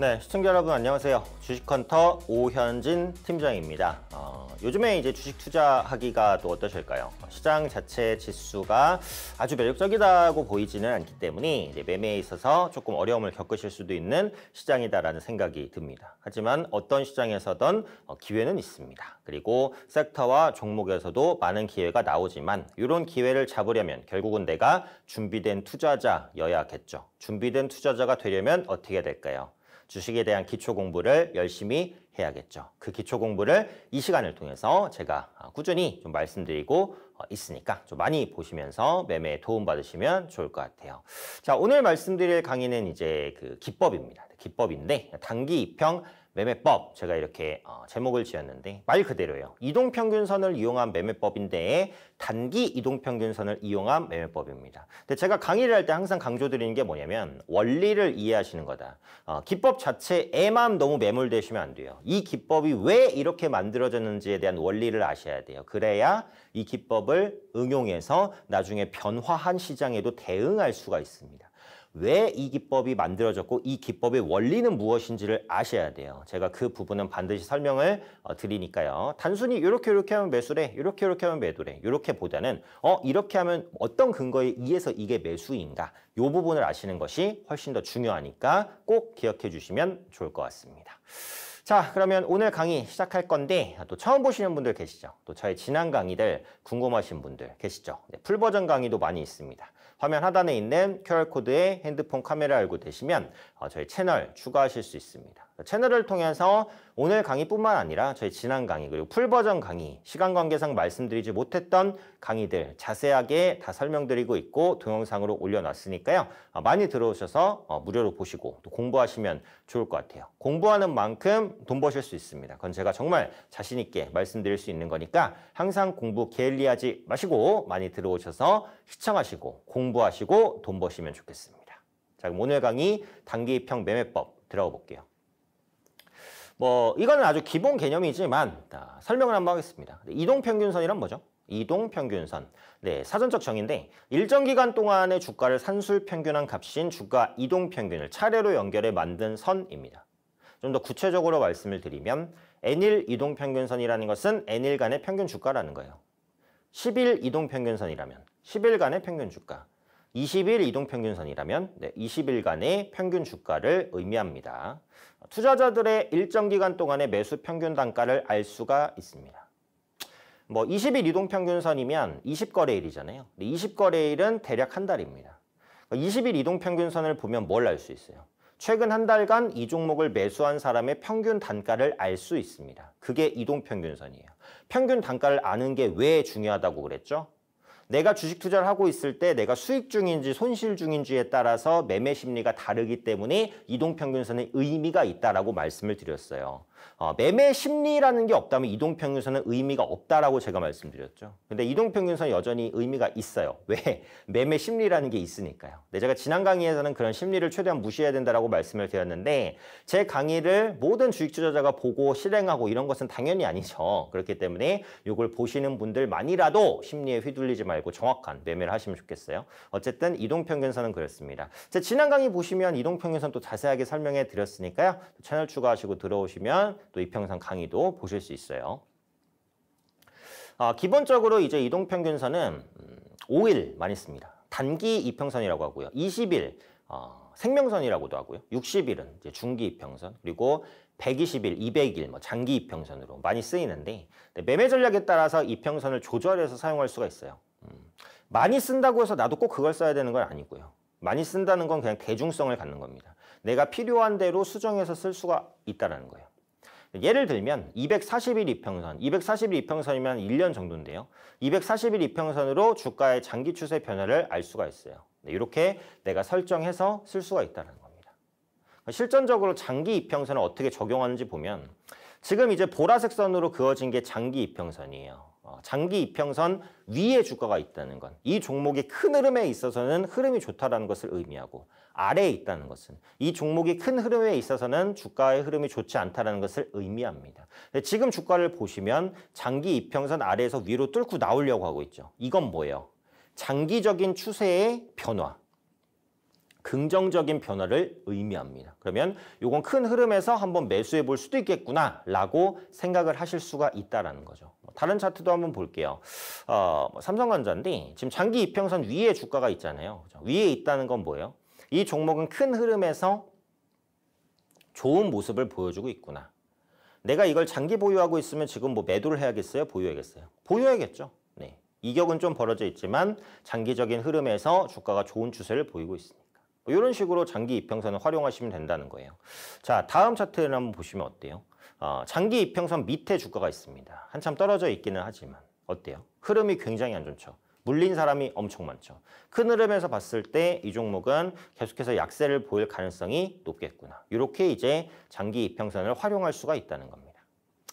네, 시청자 여러분 안녕하세요. 주식헌터 오현진 팀장입니다. 어, 요즘에 이제 주식 투자하기가 또 어떠실까요? 시장 자체 지수가 아주 매력적이다고 보이지는 않기 때문에 이제 매매에 있어서 조금 어려움을 겪으실 수도 있는 시장이다라는 생각이 듭니다. 하지만 어떤 시장에서든 어, 기회는 있습니다. 그리고 섹터와 종목에서도 많은 기회가 나오지만 이런 기회를 잡으려면 결국은 내가 준비된 투자자여야겠죠. 준비된 투자자가 되려면 어떻게 될까요? 주식에 대한 기초 공부를 열심히 해야겠죠. 그 기초 공부를 이 시간을 통해서 제가 아, 꾸준히 좀 말씀드리고 어, 있으니까 좀 많이 보시면서 매매에 도움받으시면 좋을 것 같아요. 자, 오늘 말씀드릴 강의는 이제 그 기법입니다. 기법인데 단기 입평 매매법 제가 이렇게 어, 제목을 지었는데 말 그대로예요. 이동평균선을 이용한 매매법인데 단기 이동평균선을 이용한 매매법입니다. 근데 제가 강의를 할 때 항상 강조드리는 게 뭐냐면 원리를 이해하시는 거다. 어, 기법 자체에만 너무 매몰되시면 안 돼요. 이 기법이 왜 이렇게 만들어졌는지에 대한 원리를 아셔야 돼요. 그래야 이 기법을 응용해서 나중에 변화한 시장에도 대응할 수가 있습니다. 왜이 기법이 만들어졌고 이 기법의 원리는 무엇인지를 아셔야 돼요. 제가 그 부분은 반드시 설명을 어, 드리니까요. 단순히 이렇게 이렇게 하면 매수래, 이렇게 이렇게 하면 매도래, 이렇게 보다는 어 이렇게 하면 어떤 근거에 의해서 이게 매수인가 이 부분을 아시는 것이 훨씬 더 중요하니까 꼭 기억해 주시면 좋을 것 같습니다. 자 그러면 오늘 강의 시작할 건데 또 처음 보시는 분들 계시죠? 또 저의 지난 강의들 궁금하신 분들 계시죠? 네, 풀버전 강의도 많이 있습니다. 화면 하단에 있는 QR코드에 핸드폰 카메라 알고 되시면 어, 저희 채널 추가하실 수 있습니다. 채널을 통해서 오늘 강의뿐만 아니라 저희 지난 강의 그리고 풀버전 강의 시간 관계상 말씀드리지 못했던 강의들 자세하게 다 설명드리고 있고 동영상으로 올려놨으니까요. 어, 많이 들어오셔서 어, 무료로 보시고 또 공부하시면 좋을 것 같아요. 공부하는 만큼 돈 버실 수 있습니다. 그건 제가 정말 자신 있게 말씀드릴 수 있는 거니까 항상 공부 게을리하지 마시고 많이 들어오셔서 시청하시고 공부하시고 돈 버시면 좋겠습니다. 자 그럼 오늘 강의 단기 입형 매매법 들어가 볼게요. 뭐 이거는 아주 기본 개념이지만 설명을 한번 하겠습니다. 이동평균선이란 뭐죠? 이동평균선. 네, 사전적 정의인데 일정 기간 동안의 주가를 산술평균한 값인 주가 이동평균을 차례로 연결해 만든 선입니다. 좀 더 구체적으로 말씀을 드리면 N일 이동평균선이라는 것은 N일 간의 평균 주가라는 거예요. 10일 이동평균선이라면 10일간의 평균 주가, 20일 이동평균선이라면 네, 20일간의 평균 주가를 의미합니다. 투자자들의 일정 기간 동안의 매수 평균 단가를 알 수가 있습니다. 뭐 20일 이동평균선이면 20거래일이잖아요. 20거래일은 대략 한 달입니다. 20일 그러니까 이동평균선을 보면 뭘 알 수 있어요? 최근 한 달간 이 종목을 매수한 사람의 평균 단가를 알 수 있습니다. 그게 이동평균선이에요. 평균 단가를 아는 게 왜 중요하다고 그랬죠? 내가 주식 투자를 하고 있을 때 내가 수익 중인지 손실 중인지에 따라서 매매 심리가 다르기 때문에 이동평균선의 의미가 있다라고 말씀을 드렸어요. 어, 매매 심리라는 게 없다면 이동평균선은 의미가 없다라고 제가 말씀드렸죠. 근데 이동평균선 여전히 의미가 있어요. 왜? 매매 심리라는 게 있으니까요. 근데 네, 제가 지난 강의에서는 그런 심리를 최대한 무시해야 된다라고 말씀을 드렸는데 제 강의를 모든 주식 투자자가 보고 실행하고 이런 것은 당연히 아니죠. 그렇기 때문에 이걸 보시는 분들만이라도 심리에 휘둘리지 말고 정확한 매매를 하시면 좋겠어요. 어쨌든 이동평균선은 그렇습니다. 제 지난 강의 보시면 이동평균선 또 자세하게 설명해 드렸으니까요. 채널 추가하시고 들어오시면 영상, 또 이평선 강의도 보실 수 있어요. 아, 기본적으로 이제 이동평균선은 5일 음, 많이 씁니다. 단기 이평선이라고 하고요. 20일 어, 생명선이라고도 하고요. 60일은 이제 중기 이평선 그리고 120일, 200일 뭐 장기 이평선으로 많이 쓰이는데 매매 전략에 따라서 이평선을 조절해서 사용할 수가 있어요. 음, 많이 쓴다고 해서 나도 꼭 그걸 써야 되는 건 아니고요. 많이 쓴다는 건 그냥 대중성을 갖는 겁니다. 내가 필요한 대로 수정해서 쓸 수가 있다는 거예요. 예를 들면 240일 이평선, 240일 이평선이면 1년 정도인데요. 240일 이평선으로 주가의 장기 추세 변화를 알 수가 있어요. 네, 이렇게 내가 설정해서 쓸 수가 있다는 겁니다. 그러니까 실전적으로 장기 이평선을 어떻게 적용하는지 보면 지금 이제 보라색 선으로 그어진 게 장기 이평선이에요. 어, 장기 이평선 위에 주가가 있다는 건 이 종목의 큰 흐름에 있어서는 흐름이 좋다는 것을 의미하고 아래에 있다는 것은 이 종목이 큰 흐름에 있어서는 주가의 흐름이 좋지 않다는 것을 의미합니다. 지금 주가를 보시면 장기 이평선 아래에서 위로 뚫고 나오려고 하고 있죠. 이건 뭐예요? 장기적인 추세의 변화. 긍정적인 변화를 의미합니다. 그러면 이건 큰 흐름에서 한번 매수해 볼 수도 있겠구나라고 생각을 하실 수가 있다라는 거죠. 뭐 다른 차트도 한번 볼게요. 어, 뭐 삼성전자인데 지금 장기 이평선 위에 주가가 있잖아요. 위에 있다는 건 뭐예요? 이 종목은 큰 흐름에서 좋은 모습을 보여주고 있구나. 내가 이걸 장기 보유하고 있으면 지금 뭐 매도를 해야겠어요? 보유해야겠어요? 보유해야겠죠. 네. 이격은 좀 벌어져 있지만 장기적인 흐름에서 주가가 좋은 추세를 보이고 있으니까뭐 이런 식으로 장기 이평선을 활용하시면 된다는 거예요. 자, 다음 차트를 한번 보시면 어때요? 어, 장기 이평선 밑에 주가가 있습니다. 한참 떨어져 있기는 하지만 어때요? 흐름이 굉장히 안 좋죠. 물린 사람이 엄청 많죠. 큰 흐름에서 봤을 때 이 종목은 계속해서 약세를 보일 가능성이 높겠구나. 이렇게 이제 장기 이평선을 활용할 수가 있다는 겁니다.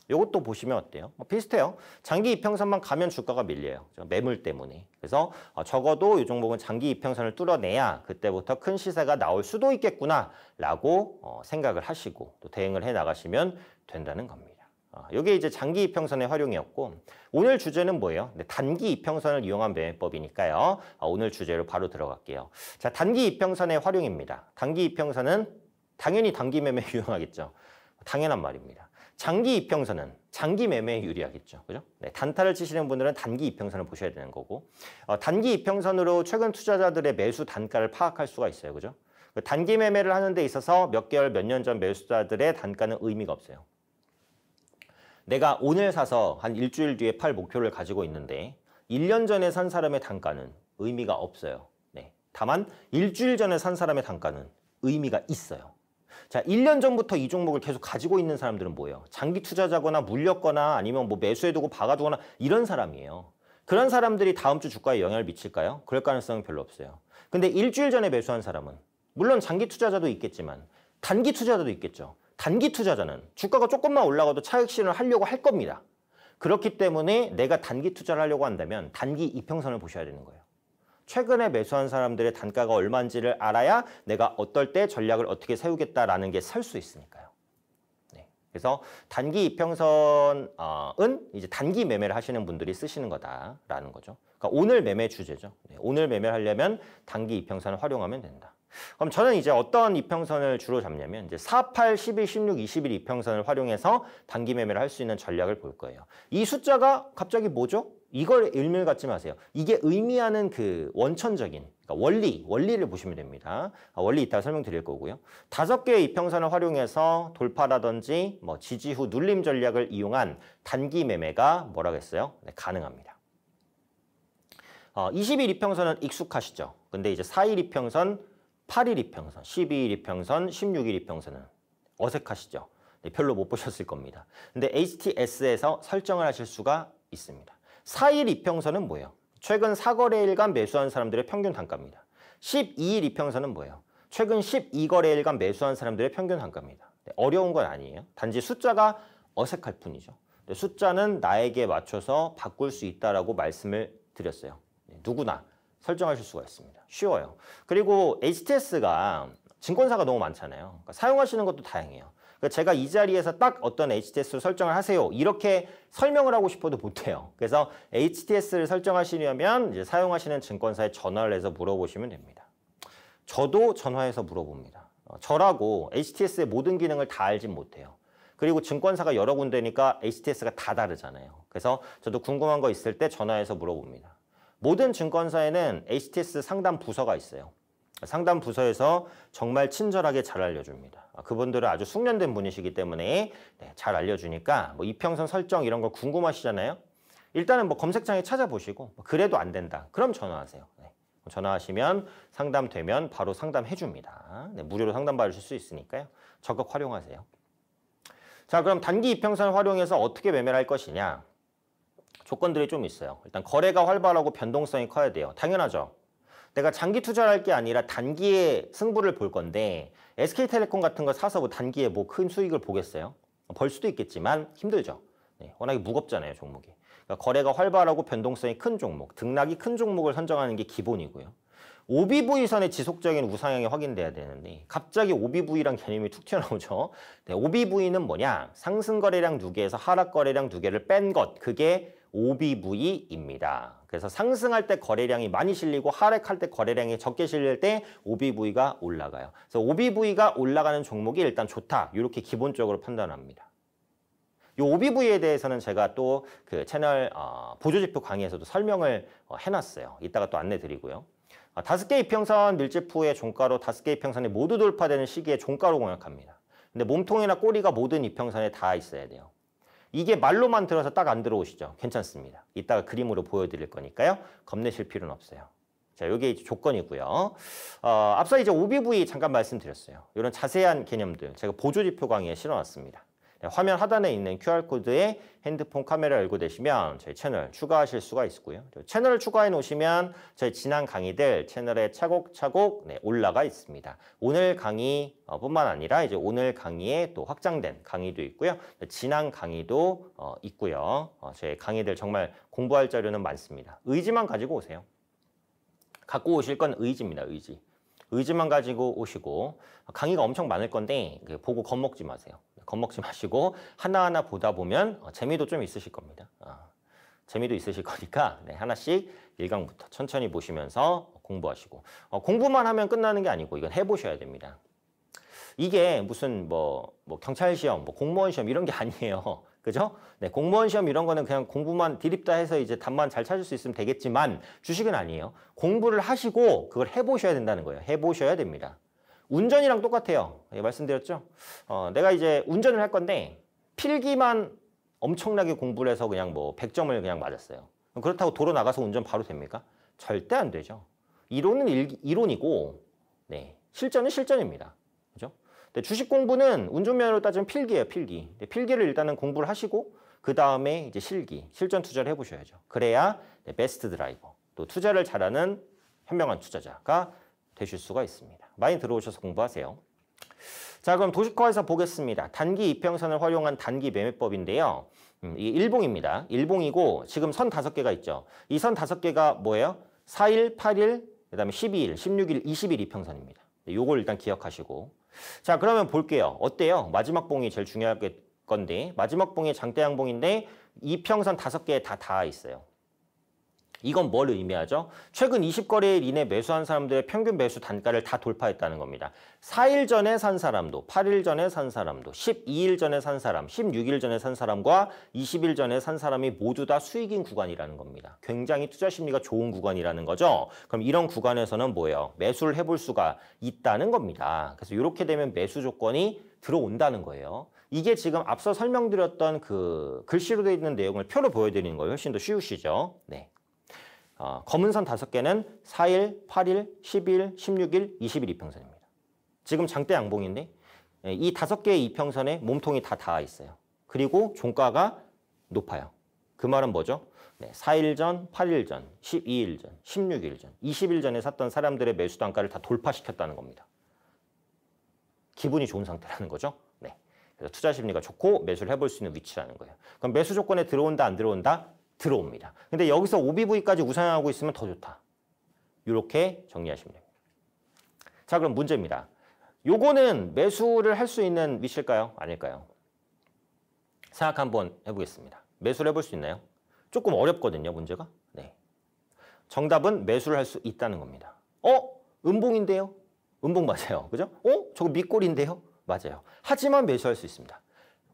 이것도 보시면 어때요? 뭐 비슷해요. 장기 이평선만 가면 주가가 밀려요. 매물 때문에. 그래서 어, 적어도 이 종목은 장기 이평선을 뚫어내야 그때부터 큰 시세가 나올 수도 있겠구나라고 어, 생각을 하시고 또 대응을 해 나가시면 된다는 겁니다. 이게 아, 이제 장기 이평선의 활용이었고 오늘 주제는 뭐예요? 네, 단기 이평선을 이용한 매매법이니까요. 아, 오늘 주제로 바로 들어갈게요. 자, 단기 이평선의 활용입니다. 단기 이평선은 당연히 단기 매매 유용하겠죠. 당연한 말입니다. 장기 이평선은 장기 매매에 유리하겠죠. 그죠? 네, 단타를 치시는 분들은 단기 이평선을 보셔야 되는 거고 어, 단기 이평선으로 최근 투자자들의 매수 단가를 파악할 수가 있어요. 그죠? 그 단기 매매를 하는 데 있어서 몇 개월, 몇 년 전 매수자들의 단가는 의미가 없어요. 내가 오늘 사서 한 일주일 뒤에 팔 목표를 가지고 있는데 1년 전에 산 사람의 단가는 의미가 없어요. 네. 다만 일주일 전에 산 사람의 단가는 의미가 있어요. 자, 1년 전부터 이 종목을 계속 가지고 있는 사람들은 뭐예요? 장기 투자자거나 물렸거나 아니면 뭐 매수해두고 박아두거나 이런 사람이에요. 그런 사람들이 다음 주 주가에 영향을 미칠까요? 그럴 가능성은 별로 없어요. 근데 일주일 전에 매수한 사람은 물론 장기 투자자도 있겠지만 단기 투자자도 있겠죠. 단기 투자자는 주가가 조금만 올라가도 차익 실현을 하려고 할 겁니다. 그렇기 때문에 내가 단기 투자를 하려고 한다면 단기 이평선을 보셔야 되는 거예요. 최근에 매수한 사람들의 단가가 얼마인지를 알아야 내가 어떨 때 전략을 어떻게 세우겠다라는 게 살 수 있으니까요. 네. 그래서 단기 이평선은 어, 이제 단기 매매를 하시는 분들이 쓰시는 거다라는 거죠. 그러니까 오늘 매매 주제죠. 네. 오늘 매매를 하려면 단기 이평선을 활용하면 된다. 그럼 저는 이제 어떤 이평선을 주로 잡냐면 이제 4, 8, 11, 16, 21 이평선을 활용해서 단기 매매를 할 수 있는 전략을 볼 거예요. 이 숫자가 갑자기 뭐죠? 이걸 일밀 갖지 마세요. 이게 의미하는 그 원천적인 그러니까 원리, 원리를 보시면 됩니다. 아, 원리 이따 설명드릴 거고요. 다섯 개의 이평선을 활용해서 돌파라든지 뭐 지지 후 눌림 전략을 이용한 단기 매매가 뭐라고했어요 네, 가능합니다. 어, 20일 이평선은 익숙하시죠? 근데 이제 4일 이평선 8일 이평선, 12일 이평선, 16일 이평선은 어색하시죠? 네, 별로 못 보셨을 겁니다. 근데 HTS에서 설정을 하실 수가 있습니다. 4일 이평선은 뭐예요? 최근 4거래일간 매수한 사람들의 평균 단가입니다. 12일 이평선은 뭐예요? 최근 12거래일간 매수한 사람들의 평균 단가입니다. 네, 어려운 건 아니에요. 단지 숫자가 어색할 뿐이죠. 네, 숫자는 나에게 맞춰서 바꿀 수 있다라고 말씀을 드렸어요. 네, 누구나 설정하실 수가 있습니다. 쉬워요. 그리고 HTS가 증권사가 너무 많잖아요. 그러니까 사용하시는 것도 다행이에요. 그러니까 제가 이 자리에서 딱 어떤 HTS를 설정을 하세요. 이렇게 설명을 하고 싶어도 못해요. 그래서 HTS를 설정하시려면 이제 사용하시는 증권사에 전화를 해서 물어보시면 됩니다. 저도 전화해서 물어봅니다. 어, 저라고 HTS의 모든 기능을 다 알진 못해요. 그리고 증권사가 여러 군데니까 HTS가 다 다르잖아요. 그래서 저도 궁금한 거 있을 때 전화해서 물어봅니다. 모든 증권사에는 HTS 상담 부서가 있어요. 상담 부서에서 정말 친절하게 잘 알려줍니다. 아, 그분들은 아주 숙련된 분이시기 때문에 네, 잘 알려주니까 뭐 이평선 설정 이런 거 궁금하시잖아요. 일단은 뭐 검색창에 찾아보시고 뭐 그래도 안 된다. 그럼 전화하세요. 네. 뭐 전화하시면 상담되면 바로 상담해줍니다. 네, 무료로 상담받으실 수 있으니까요. 적극 활용하세요. 자 그럼 단기 이평선 활용해서 어떻게 매매를 할 것이냐 조건들이 좀 있어요. 일단 거래가 활발하고 변동성이 커야 돼요. 당연하죠. 내가 장기 투자를 할 게 아니라 단기에 승부를 볼 건데 SK텔레콤 같은 걸 사서 뭐 단기에 뭐 큰 수익을 보겠어요? 벌 수도 있겠지만 힘들죠. 네, 워낙에 무겁잖아요, 종목이. 그러니까 거래가 활발하고 변동성이 큰 종목, 등락이 큰 종목을 선정하는 게 기본이고요. OBV선의 지속적인 우상향이 확인돼야 되는데 갑자기 OBV란 개념이 툭 튀어나오죠. 네, OBV는 뭐냐? 상승거래량 두개에서 하락거래량 두개를뺀 것. 그게 오비부위입니다. 그래서 상승할 때 거래량이 많이 실리고 하락할 때 거래량이 적게 실릴 때 오비부위가 올라가요. 그래서 오비부위가 올라가는 종목이 일단 좋다. 이렇게 기본적으로 판단합니다. 이 OBV에 대해서는 제가 또 그 채널 어, 보조지표 강의에서도 설명을 어, 해놨어요. 이따가 또 안내 드리고요. 어, 다섯 개 이평선 밀집후의 종가로 다섯 개 이평선이 모두 돌파되는 시기에 종가로 공략합니다. 근데 몸통이나 꼬리가 모든 이평선에 다 있어야 돼요. 이게 말로만 들어서 딱 안 들어오시죠? 괜찮습니다. 이따가 그림으로 보여드릴 거니까요. 겁내실 필요는 없어요. 자, 이제 조건이고요. 어, 앞서 이제 OBV 잠깐 말씀드렸어요. 이런 자세한 개념들 제가 보조지표 강의에 실어놨습니다. 네, 화면 하단에 있는 QR코드에 핸드폰 카메라 열고되시면 저희 채널 추가하실 수가 있고요. 채널을 추가해 놓으시면 저희 지난 강의들 채널에 차곡차곡 네, 올라가 있습니다. 오늘 강의뿐만 어, 아니라 이제 오늘 강의에 또 확장된 강의도 있고요. 지난 강의도 어, 있고요. 어, 저희 강의들 정말 공부할 자료는 많습니다. 의지만 가지고 오세요. 갖고 오실 건 의지입니다. 의지. 의지만 가지고 오시고 강의가 엄청 많을 건데 그 보고 겁먹지 마세요. 겁먹지 마시고 하나하나 보다 보면 어, 재미도 좀 있으실 겁니다. 아, 재미도 있으실 거니까 네, 하나씩 1강부터 천천히 보시면서 공부하시고 어, 공부만 하면 끝나는 게 아니고 이건 해보셔야 됩니다. 이게 무슨 뭐, 뭐 경찰 시험, 뭐 공무원 시험 이런 게 아니에요. 그죠? 네, 공무원 시험 이런 거는 그냥 공부만 디립다 해서 이제 답만 잘 찾을 수 있으면 되겠지만 주식은 아니에요. 공부를 하시고 그걸 해보셔야 된다는 거예요. 해보셔야 됩니다. 운전이랑 똑같아요. 예, 말씀드렸죠? 어, 내가 이제 운전을 할 건데 필기만 엄청나게 공부를 해서 그냥 뭐 100점을 그냥 맞았어요. 그렇다고 도로 나가서 운전 바로 됩니까? 절대 안 되죠. 이론은 일, 이 론이고 네, 실전은 실전입니다. 그죠? 근데 주식 공부는 운전면허로 따지면 필기예요, 필기. 필기를 일단은 공부를 하시고 그 다음에 이제 실기, 실전 투자를 해보셔야죠. 그래야 네, 베스트 드라이버, 또 투자를 잘하는 현명한 투자자가 되실 수가 있습니다. 많이 들어오셔서 공부하세요. 자 그럼 도시코에서 보겠습니다. 단기 이평선을 활용한 단기 매매법인데요. 음, 이 일봉입니다. 일봉이고 지금 선 다섯 개가 있죠. 이 선 다섯 개가 뭐예요? 4일, 8일, 그 다음에 12일, 16일, 20일 이평선입니다. 요걸 일단 기억하시고 자 그러면 볼게요. 어때요? 마지막 봉이 제일 중요할 건데 마지막 봉이 장대양봉인데 이평선 다섯 개에 다 닿아 있어요. 이건 뭘 의미하죠? 최근 20거래일 이내 매수한 사람들의 평균 매수 단가를 다 돌파했다는 겁니다. 4일 전에 산 사람도, 8일 전에 산 사람도, 12일 전에 산 사람, 16일 전에 산 사람과 20일 전에 산 사람이 모두 다 수익인 구간이라는 겁니다. 굉장히 투자 심리가 좋은 구간이라는 거죠. 그럼 이런 구간에서는 뭐예요? 매수를 해볼 수가 있다는 겁니다. 그래서 이렇게 되면 매수 조건이 들어온다는 거예요. 이게 지금 앞서 설명드렸던 그 글씨로 되어 있는 내용을 표로 보여드리는 거예요. 훨씬 더 쉬우시죠? 네. 어, 검은 선 다섯 개는 4일, 8일, 10일, 16일, 20일 이평선입니다. 지금 장대 양봉인데 예, 이 다섯 개의 이평선에 몸통이 다 닿아 있어요. 그리고 종가가 높아요. 그 말은 뭐죠? 네, 4일 전, 8일 전, 12일 전, 16일 전, 20일 전에 샀던 사람들의 매수 단가를 다 돌파시켰다는 겁니다. 기분이 좋은 상태라는 거죠. 네. 그래서 투자 심리가 좋고 매수를 해볼 수 있는 위치라는 거예요. 그럼 매수 조건에 들어온다 안 들어온다 들어옵니다. 근데 여기서 OBV까지 우상향하고 있으면 더 좋다. 이렇게 정리하시면 됩니다. 자 그럼 문제입니다. 요거는 매수를 할 수 있는 위치일까요? 아닐까요? 생각 한번 해보겠습니다. 매수를 해볼 수 있나요? 조금 어렵거든요, 문제가. 네. 정답은 매수를 할 수 있다는 겁니다. 어? 은봉인데요은봉 맞아요. 그죠? 어? 저거 밑골인데요? 맞아요. 하지만 매수할 수 있습니다.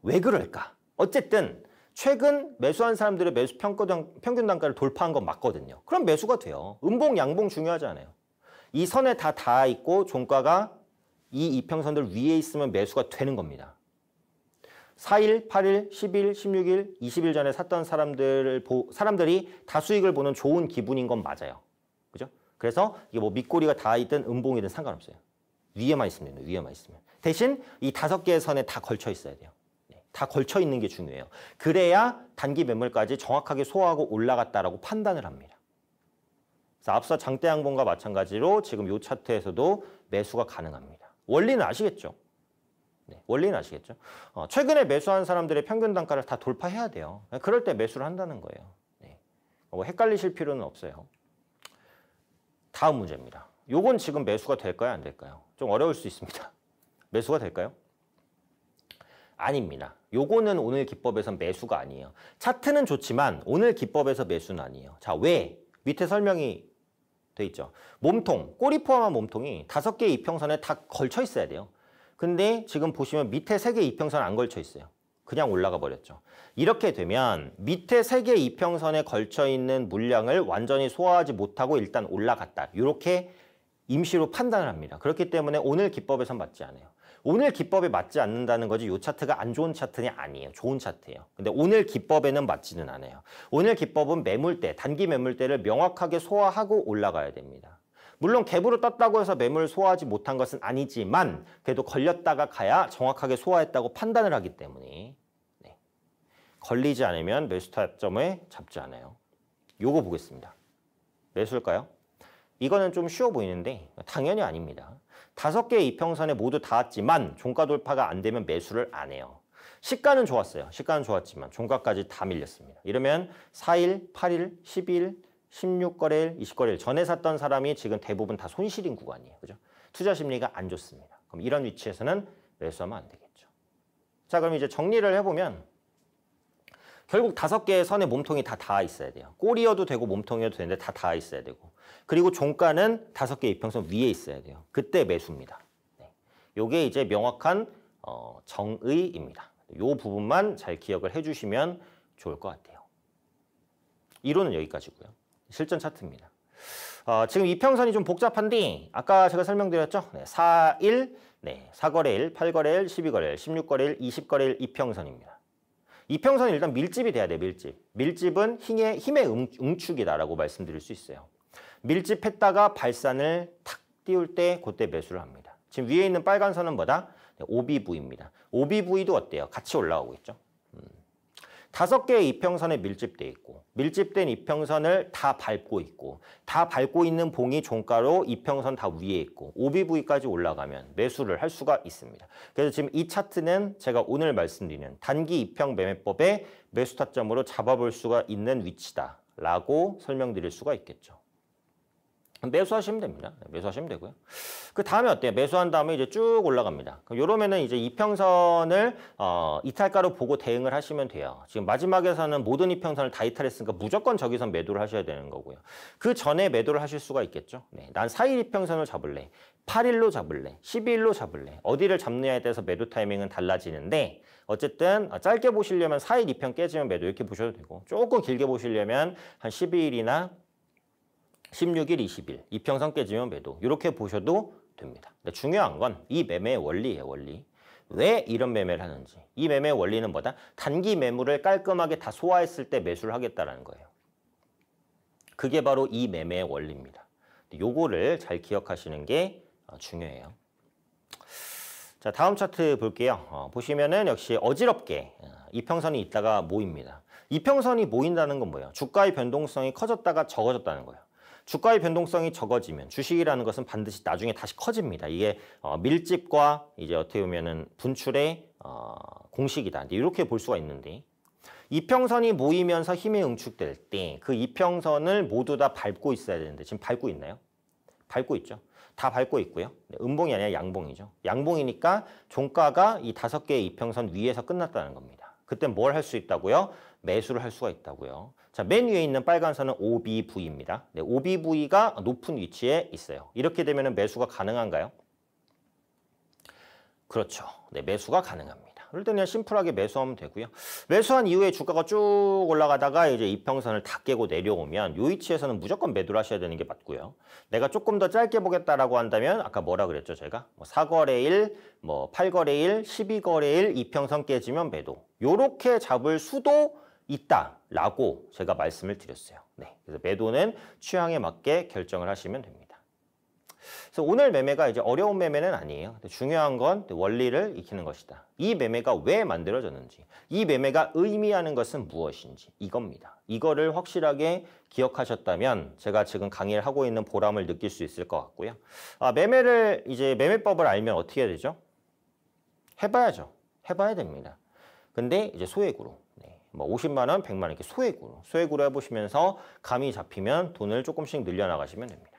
왜 그럴까? 어쨌든 최근 매수한 사람들의 매수 평균 단가를 돌파한 건 맞거든요. 그럼 매수가 돼요. 음봉, 양봉 중요하지 않아요. 이 선에 다 닿아 있고 종가가 이 이평선들 위에 있으면 매수가 되는 겁니다. 4일, 8일, 10일, 16일, 20일 전에 샀던 사람들을 보, 사람들이 다 수익을 보는 좋은 기분인 건 맞아요. 그죠? 그래서 이게 뭐 밑꼬리가 닿아 있든 음봉이든 상관없어요. 위에만 있으면 요 위에만 있으면. 대신 이 다섯 개의 선에 다 걸쳐 있어야 돼요. 다 걸쳐 있는 게 중요해요. 그래야 단기 매물까지 정확하게 소화하고 올라갔다라고 판단을 합니다. 그래서 앞서 장대양봉과 마찬가지로 지금 이 차트에서도 매수가 가능합니다. 원리는 아시겠죠? 네, 원리는 아시겠죠? 어, 최근에 매수한 사람들의 평균 단가를 다 돌파해야 돼요. 네, 그럴 때 매수를 한다는 거예요. 네. 뭐 헷갈리실 필요는 없어요. 다음 문제입니다. 요건 지금 매수가 될까요? 안 될까요? 좀 어려울 수 있습니다. 매수가 될까요? 아닙니다. 요거는 오늘 기법에선 매수가 아니에요. 차트는 좋지만 오늘 기법에서 매수는 아니에요. 자, 왜? 밑에 설명이 돼 있죠. 몸통, 꼬리 포함한 몸통이 다섯 개의 이평선에 다 걸쳐 있어야 돼요. 근데 지금 보시면 밑에 세 개의 이평선 안 걸쳐 있어요. 그냥 올라가 버렸죠. 이렇게 되면 밑에 세 개의 이평선에 걸쳐 있는 물량을 완전히 소화하지 못하고 일단 올라갔다. 이렇게 임시로 판단을 합니다. 그렇기 때문에 오늘 기법에선 맞지 않아요. 오늘 기법에 맞지 않는다는 거지 요 차트가 안 좋은 차트는 아니에요. 좋은 차트예요. 근데 오늘 기법에는 맞지는 않아요. 오늘 기법은 매물대, 단기 매물대를 명확하게 소화하고 올라가야 됩니다. 물론 갭으로 떴다고 해서 매물 소화하지 못한 것은 아니지만 그래도 걸렸다가 가야 정확하게 소화했다고 판단을 하기 때문에 네. 걸리지 않으면 매수 타점을 잡지 않아요. 요거 보겠습니다. 매수일까요? 이거는 좀 쉬워 보이는데 당연히 아닙니다. 다섯 개의 이평선에 모두 닿았지만 종가 돌파가 안 되면 매수를 안 해요. 시가는 좋았어요. 시가는 좋았지만 종가까지 다 밀렸습니다. 이러면 4일, 8일, 12일, 16거래일, 20거래일 전에 샀던 사람이 지금 대부분 다 손실인 구간이에요. 그죠? 투자 심리가 안 좋습니다. 그럼 이런 위치에서는 매수하면 안 되겠죠. 자, 그럼 이제 정리를 해보면 결국 다섯 개의 선의 몸통이 다 닿아 있어야 돼요. 꼬리여도 되고 몸통이어도 되는데 다 닿아 있어야 되고. 그리고 종가는 다섯 개 이평선 위에 있어야 돼요. 그때 매수입니다. 네. 요게 이제 명확한 어, 정의입니다. 요 부분만 잘 기억을 해주시면 좋을 것 같아요. 이론은 여기까지고요. 실전 차트입니다. 어, 지금 이평선이 좀 복잡한데 아까 제가 설명드렸죠? 네, 4, 1, 네, 4거래일, 8거래일, 12거래일, 16거래일, 20거래일 이평선입니다. 이평선은 일단 밀집이 돼야 돼 밀집. 밀집은 힘의, 힘의 응, 축이다라고 말씀드릴 수 있어요. 밀집했다가 발산을 탁 띄울 때 그때 매수를 합니다. 지금 위에 있는 빨간 선은 뭐다? OBV입니다. OBV도 어때요? 같이 올라오고 있죠. 다섯 개의 이평선에 밀집돼 있고 밀집된 이평선을 다 밟고 있고 다 밟고 있는 봉이 종가로 이평선 다 위에 있고 OBV까지 올라가면 매수를 할 수가 있습니다. 그래서 지금 이 차트는 제가 오늘 말씀드리는 단기 이평 매매법의 매수 타점으로 잡아볼 수가 있는 위치다 라고 설명드릴 수가 있겠죠. 매수하시면 됩니다. 네, 매수하시면 되고요. 그 다음에 어때요? 매수한 다음에 이제 쭉 올라갑니다. 그럼 요러면은 이제 이평선을 어, 이탈가로 보고 대응을 하시면 돼요. 지금 마지막에서는 모든 이평선을 다 이탈했으니까 무조건 저기선 매도를 하셔야 되는 거고요. 그 전에 매도를 하실 수가 있겠죠. 네, 난 4일 이평선을 잡을래. 8일로 잡을래. 12일로 잡을래. 어디를 잡느냐에 대해서 매도 타이밍은 달라지는데 어쨌든 짧게 보시려면 4일 이평 깨지면 매도 이렇게 보셔도 되고 조금 길게 보시려면 한 12일이나 16일, 20일 이평선 깨지면 매도 이렇게 보셔도 됩니다. 근데 중요한 건 이 매매의 원리예요, 원리. 왜 이런 매매를 하는지. 이 매매의 원리는 뭐다? 단기 매물을 깔끔하게 다 소화했을 때 매수를 하겠다라는 거예요. 그게 바로 이 매매의 원리입니다. 요거를 잘 기억하시는 게 어, 중요해요. 자, 다음 차트 볼게요. 어, 보시면은 역시 어지럽게 어, 이평선이 있다가 모입니다. 이평선이 모인다는 건 뭐예요? 주가의 변동성이 커졌다가 적어졌다는 거예요. 주가의 변동성이 적어지면 주식이라는 것은 반드시 나중에 다시 커집니다. 이게 어, 밀집과 이제 어떻게 보면은 분출의 어, 공식이다. 이렇게 볼 수가 있는데 이평선이 모이면서 힘이 응축될 때 그 이평선을 모두 다 밟고 있어야 되는데 지금 밟고 있나요? 밟고 있죠. 다 밟고 있고요. 네, 음봉이 아니라 양봉이죠. 양봉이니까 종가가 이 다섯 개의 이평선 위에서 끝났다는 겁니다. 그때 뭘 할 수 있다고요? 매수를 할 수가 있다고요. 자, 맨 위에 있는 빨간 선은 OBV입니다. 네, OBV가 높은 위치에 있어요. 이렇게 되면 매수가 가능한가요? 그렇죠. 네, 매수가 가능합니다. 그럴 때 그냥 심플하게 매수하면 되고요. 매수한 이후에 주가가 쭉 올라가다가 이제 이평선을 다 깨고 내려오면 이 위치에서는 무조건 매도를 하셔야 되는 게 맞고요. 내가 조금 더 짧게 보겠다라고 한다면 아까 뭐라 그랬죠, 제가? 뭐 4거래일, 뭐 8거래일, 12거래일, 이평선 깨지면 매도. 요렇게 잡을 수도 있다라고 제가 말씀을 드렸어요. 네, 그래서 매도는 취향에 맞게 결정을 하시면 됩니다. 그래서 오늘 매매가 이제 어려운 매매는 아니에요. 중요한 건 원리를 익히는 것이다. 이 매매가 왜 만들어졌는지, 이 매매가 의미하는 것은 무엇인지 이겁니다. 이거를 확실하게 기억하셨다면 제가 지금 강의를 하고 있는 보람을 느낄 수 있을 것 같고요. 아, 매매를 이제 매매법을 알면 어떻게 해야 되죠? 해봐야죠. 해봐야 됩니다. 근데 이제 소액으로 뭐 50만 원, 100만 원 이렇게 소액으로 소액으로 해보시면서 감이 잡히면 돈을 조금씩 늘려나가시면 됩니다.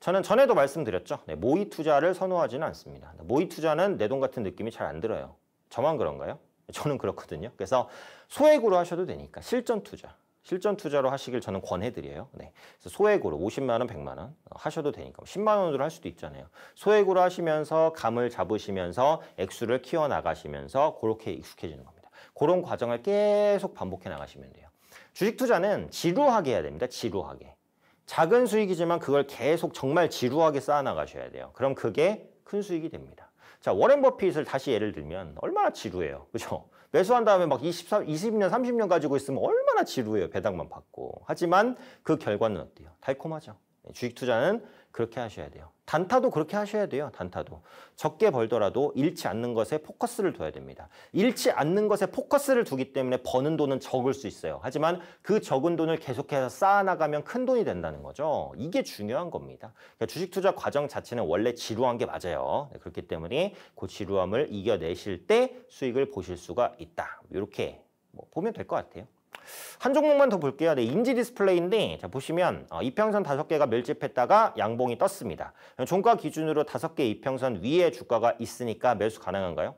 저는 전에도 말씀드렸죠. 네, 모의 투자를 선호하지는 않습니다. 모의 투자는 내 돈 같은 느낌이 잘 안 들어요. 저만 그런가요? 저는 그렇거든요. 그래서 소액으로 하셔도 되니까 실전 투자. 실전 투자로 하시길 저는 권해드려요. 네. 소액으로 50만 원, 100만 원 어, 하셔도 되니까 10만 뭐 원으로 할 수도 있잖아요. 소액으로 하시면서 감을 잡으시면서 액수를 키워 나가시면서 그렇게 익숙해지는 겁니다. 그런 과정을 계속 반복해 나가시면 돼요. 주식 투자는 지루하게 해야 됩니다. 지루하게. 작은 수익이지만 그걸 계속 정말 지루하게 쌓아 나가셔야 돼요. 그럼 그게 큰 수익이 됩니다. 자, 워렌 버핏을 다시 예를 들면 얼마나 지루해요. 그죠? 매수한 다음에 막 23, 20년, 30년 가지고 있으면 얼마나 지루해요. 배당만 받고. 하지만 그 결과는 어때요? 달콤하죠. 네, 주식 투자는 그렇게 하셔야 돼요. 단타도 그렇게 하셔야 돼요. 단타도. 적게 벌더라도 잃지 않는 것에 포커스를 둬야 됩니다. 잃지 않는 것에 포커스를 두기 때문에 버는 돈은 적을 수 있어요. 하지만 그 적은 돈을 계속해서 쌓아나가면 큰 돈이 된다는 거죠. 이게 중요한 겁니다. 그러니까 주식 투자 과정 자체는 원래 지루한 게 맞아요. 네, 그렇기 때문에 그 지루함을 이겨내실 때 수익을 보실 수가 있다. 이렇게 뭐 보면 될 것 같아요. 한 종목만 더 볼게요. 네, 인지 디스플레이인데 자, 보시면 어, 이평선 다섯 개가 멸집했다가 양봉이 떴습니다. 종가 기준으로 다섯 개 이평선 위에 주가가 있으니까 매수 가능한가요?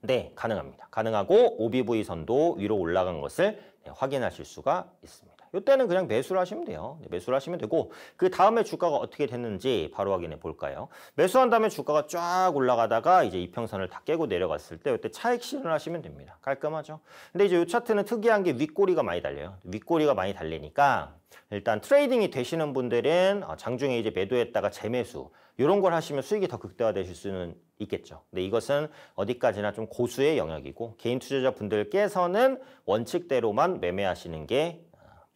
네, 가능합니다. 가능하고 OBV선도 위로 올라간 것을 네, 확인하실 수가 있습니다. 이때는 그냥 매수를 하시면 돼요. 매수를 하시면 되고 그 다음에 주가가 어떻게 됐는지 바로 확인해 볼까요? 매수한 다음에 주가가 쫙 올라가다가 이제 이평선을 다 깨고 내려갔을 때 이때 차익 실현을 하시면 됩니다. 깔끔하죠? 근데 이제 이 차트는 특이한 게 윗꼬리가 많이 달려요. 윗꼬리가 많이 달리니까 일단 트레이딩이 되시는 분들은 어, 장중에 이제 매도했다가 재매수 이런 걸 하시면 수익이 더 극대화되실 수는 있겠죠. 근데 이것은 어디까지나 좀 고수의 영역이고 개인 투자자분들께서는 원칙대로만 매매하시는 게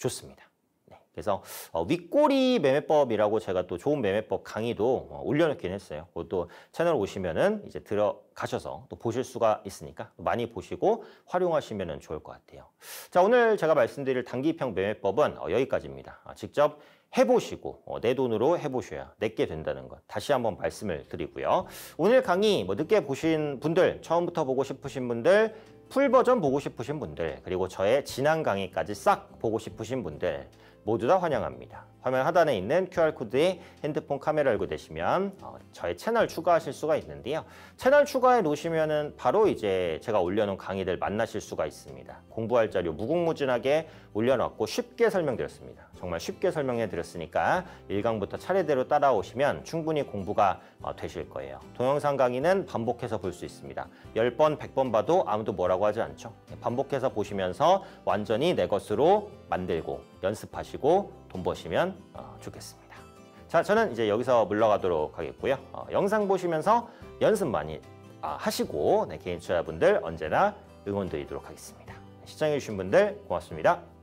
좋습니다. 네, 그래서 어, 윗꼬리 매매법이라고 제가 또 좋은 매매법 강의도 어, 올려놓긴 했어요. 그것도 채널 오시면은 이제 들어가셔서 또 보실 수가 있으니까 많이 보시고 활용하시면 좋을 것 같아요. 자 오늘 제가 말씀드릴 단기평 매매법은 어, 여기까지입니다. 직접 해보시고 내 돈으로 해보셔야 내게 된다는 것 다시 한번 말씀을 드리고요. 오늘 강의 뭐 늦게 보신 분들 처음부터 보고 싶으신 분들 풀버전 보고 싶으신 분들 그리고 저의 지난 강의까지 싹 보고 싶으신 분들 모두 다 환영합니다. 화면 하단에 있는 QR코드에 핸드폰 카메라를 알고 되시면 어, 저의 채널 추가하실 수가 있는데요. 채널 추가해 놓으시면 은 바로 이제 제가 올려놓은 강의들 만나실 수가 있습니다. 공부할 자료 무궁무진하게 올려놨고 쉽게 설명드렸습니다. 정말 쉽게 설명해 드렸으니까 일강부터 차례대로 따라오시면 충분히 공부가 어, 되실 거예요. 동영상 강의는 반복해서 볼 수 있습니다. 10번, 100번 봐도 아무도 뭐라고 하지 않죠. 반복해서 보시면서 완전히 내 것으로 만들고 연습하시고 돈 버시면 어, 좋겠습니다. 자, 저는 이제 여기서 물러가도록 하겠고요. 어, 영상 보시면서 연습 많이 아, 하시고 네, 개인 투자분들 언제나 응원 드리도록 하겠습니다. 시청해주신 분들 고맙습니다.